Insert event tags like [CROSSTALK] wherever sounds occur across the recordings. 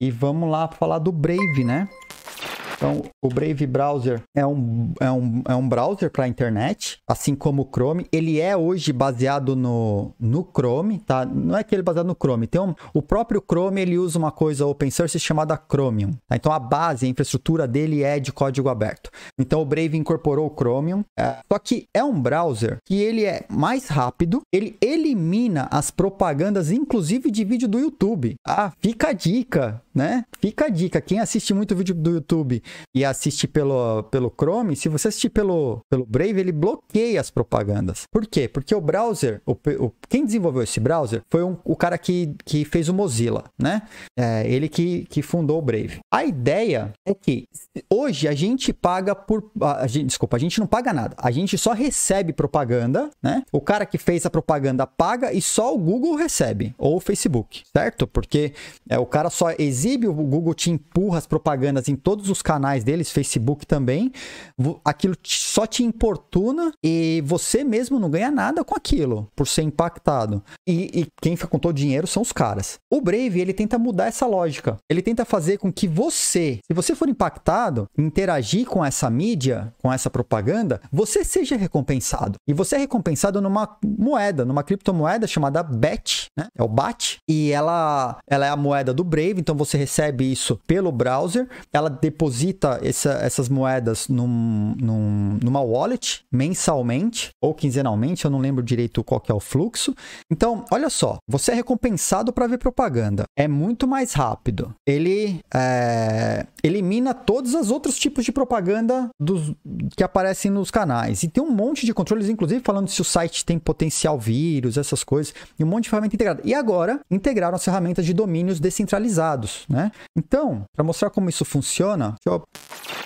E vamos lá falar do Brave, né? Então, o Brave Browser é um, é um, é um browser para a internet, assim como o Chrome. Ele é hoje baseado no, no Chrome, tá? Não é que ele é baseado no Chrome. Então o próprio Chrome, ele usa uma coisa open source chamada Chromium. Tá? Então, a base, a infraestrutura dele é de código aberto. Então, o Brave incorporou o Chromium. É. Só que é um browser que ele é mais rápido, ele elimina as propagandas, inclusive de vídeo do YouTube. Ah, fica a dica, né? Fica a dica. Quem assiste muito vídeo do YouTube e assiste pelo, pelo Chrome, se você assistir pelo, pelo Brave, ele bloqueia as propagandas. Por quê? Porque o browser, o, o quem desenvolveu esse browser foi um, o cara que, que fez o Mozilla, né? É, ele que, que fundou o Brave. A ideia é que hoje a gente paga por. A gente, desculpa, a gente não paga nada. A gente só recebe propaganda, né? O cara que fez a propaganda paga e só o Google recebe, ou o Facebook, certo? Porque é, o cara só exibe, o Google te empurra as propagandas em todos os canais canais deles, Facebook também, aquilo só te importuna e você mesmo não ganha nada com aquilo, por ser impactado. E, e quem fica com todo o dinheiro são os caras. O Brave, ele tenta mudar essa lógica. Ele tenta fazer com que você, se você for impactado, interagir com essa mídia, com essa propaganda, você seja recompensado. E você é recompensado numa moeda, numa criptomoeda chamada BAT, né? É o BAT. E ela, ela é a moeda do Brave, então você recebe isso pelo browser. Ela deposita deposita essa, essas moedas num, num, numa wallet mensalmente ou quinzenalmente, eu não lembro direito qual que é o fluxo. Então, olha só, você é recompensado para ver propaganda. É muito mais rápido. Ele é, elimina todos os outros tipos de propaganda dos, que aparecem nos canais. E tem um monte de controles, inclusive falando se o site tem potencial vírus, essas coisas, e um monte de ferramenta integrada. E agora integraram as ferramentas de domínios descentralizados, né? Então, para mostrar como isso funciona, deixa eu up.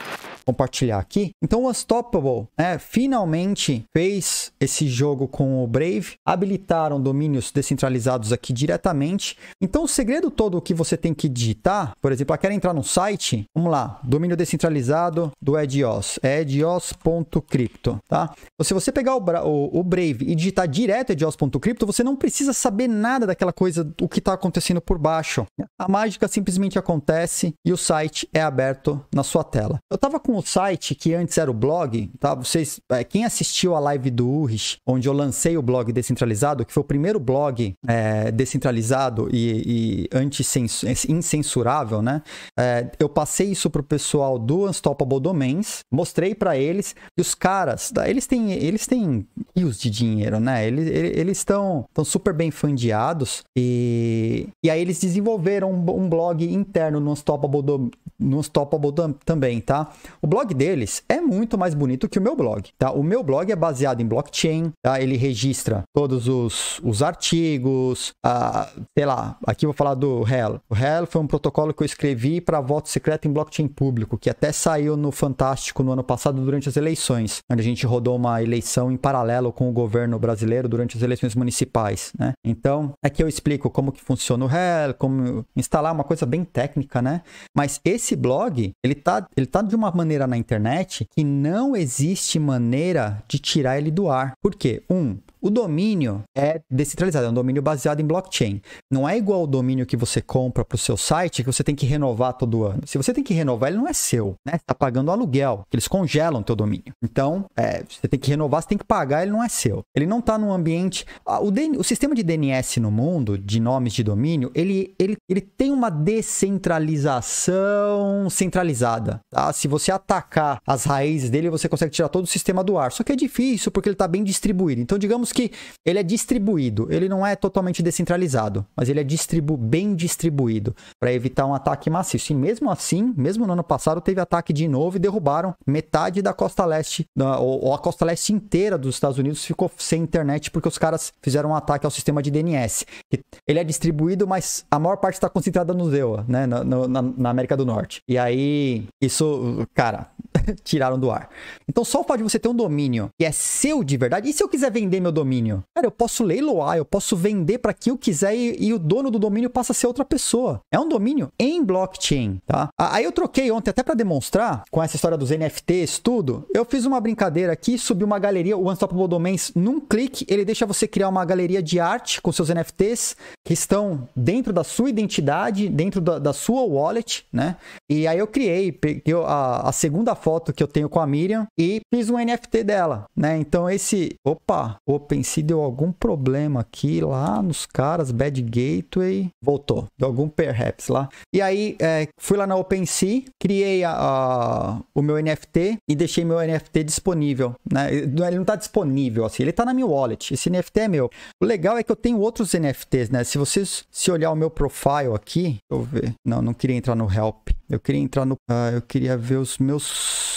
compartilhar aqui. Então, o Unstoppable né, finalmente fez esse jogo com o Brave, habilitaram domínios descentralizados aqui diretamente. Então, o segredo todo que você tem que digitar, por exemplo, ah, quer entrar no site, vamos lá, domínio descentralizado do Edios, é edios.crypto, tá? Então, se você pegar o, o, o Brave e digitar direto edios.crypto, você não precisa saber nada daquela coisa, o que está acontecendo por baixo. A mágica simplesmente acontece e o site é aberto na sua tela. Eu estava com com o site que antes era o blog, tá? Vocês, é, quem assistiu a live do URIS, onde eu lancei o blog descentralizado, que foi o primeiro blog é, descentralizado e, e anti-incensurável, é, né? É, eu passei isso pro pessoal do Unstoppable Domains, mostrei para eles e os caras, tá? eles têm eles têm rios de dinheiro, né? Eles eles estão super bem fundiados e, e aí eles desenvolveram um, um blog interno no Unstoppable, do, no Unstoppable também, tá? O blog deles é muito mais bonito que o meu blog, tá? O meu blog é baseado em blockchain, tá? Ele registra todos os, os artigos, a, sei lá, aqui eu vou falar do RHEL. O RHEL foi um protocolo que eu escrevi para voto secreto em blockchain público, que até saiu no Fantástico no ano passado durante as eleições, onde a gente rodou uma eleição em paralelo com o governo brasileiro durante as eleições municipais, né? Então, aqui é eu explico como que funciona o RHEL, como instalar uma coisa bem técnica, né? Mas esse blog, ele tá, ele tá de uma maneira maneira na internet que não existe maneira de tirar ele do ar. Por quê? Um, o domínio é descentralizado, é um domínio baseado em blockchain. Não é igual o domínio que você compra para o seu site que você tem que renovar todo ano. Se você tem que renovar, ele não é seu, né? Você tá pagando aluguel, eles congelam teu domínio. Então, é, você tem que renovar, você tem que pagar, ele não é seu. Ele não está num ambiente... o, o sistema de DNS no mundo, de nomes de domínio, ele, ele, ele tem uma descentralização centralizada. Tá? Se você atacar as raízes dele, você consegue tirar todo o sistema do ar. Só que é difícil, porque ele está bem distribuído. Então, digamos que ele é distribuído, ele não é totalmente descentralizado, mas ele é distribu bem distribuído para evitar um ataque maciço. E mesmo assim, mesmo no ano passado, teve ataque de novo e derrubaram metade da costa leste, ou a costa leste inteira dos Estados Unidos ficou sem internet porque os caras fizeram um ataque ao sistema de DNS. Ele é distribuído, mas a maior parte está concentrada no DEUA, né, na, na, na América do Norte. E aí, isso, cara, [LAUGHS] tiraram do ar. Então, só o fato de você ter um domínio que é seu de verdade, e se eu quiser vender meu domínio? domínio. Cara, eu posso leiloar, eu posso vender para quem eu quiser e, e, o dono do domínio passa a ser outra pessoa. É um domínio em blockchain, tá? Aí eu troquei ontem até para demonstrar com essa história dos NFTs, tudo. Eu fiz uma brincadeira aqui, subi uma galeria, o Unstoppable Domains, num clique, ele deixa você criar uma galeria de arte com seus NFTs que estão dentro da sua identidade, dentro da, da sua wallet, né? E aí eu criei peguei a, a segunda foto que eu tenho com a Miriam e fiz um NFT dela, né? Então esse, opa, op, OpenSea deu algum problema aqui lá nos caras, Bad Gateway, voltou, deu algum perhaps lá. E aí é, fui lá na OpenSea, criei a, a, o meu NFT e deixei meu NFT disponível, né? Ele não tá disponível assim, ele tá na minha wallet, esse NFT é meu. O legal é que eu tenho outros NFTs, né? Se vocês se olhar o meu profile aqui, deixa eu ver. Não, não queria entrar no help. Eu queria entrar no. Uh, eu queria ver os meus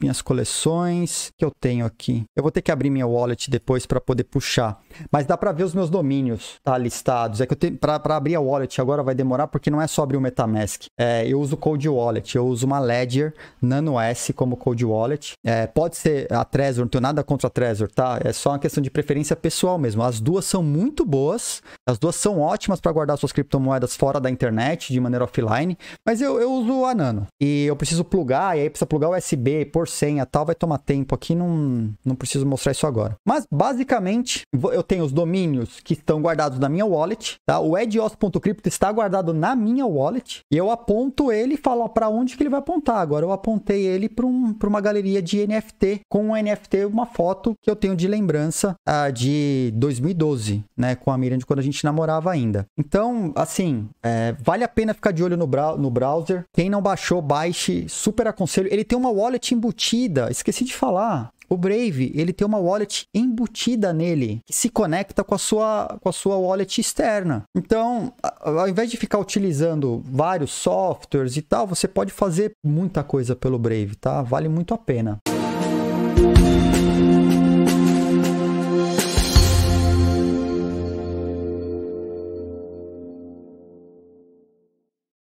minhas coleções que eu tenho aqui. Eu vou ter que abrir minha wallet depois para poder puxar. Mas dá para ver os meus domínios tá, listados. É que eu tenho para abrir a wallet agora vai demorar porque não é só abrir o MetaMask. É, eu uso Cold Wallet, eu uso uma Ledger Nano S como Cold Wallet. É, pode ser a Trezor, não tenho nada contra a Trezor, tá? É só uma questão de preferência pessoal mesmo. As duas são muito boas, as duas são ótimas para guardar suas criptomoedas fora da internet, de maneira offline, mas eu, eu uso a Nano. E eu preciso plugar, e aí precisa plugar USB, pôr senha e tal, vai tomar tempo aqui, não, não preciso mostrar isso agora. Mas, basicamente, eu tenho os domínios que estão guardados na minha wallet, tá? O edios.crypto está guardado na minha wallet e eu aponto ele e falo para onde que ele vai apontar. Agora, eu apontei ele para um, pra uma galeria de NFT, com um NFT, uma foto que eu tenho de lembrança uh, de 2012, né? Com a Miriam, de quando a gente namorava ainda. Então, assim, é, vale a pena ficar de olho no, no browser. Quem não baixou, baixe. Super aconselho. Ele tem uma wallet embutida embutida. Esqueci de falar. O Brave, ele tem uma wallet embutida nele, que se conecta com a sua, com a sua wallet externa. Então, ao invés de ficar utilizando vários softwares e tal, você pode fazer muita coisa pelo Brave, tá? Vale muito a pena.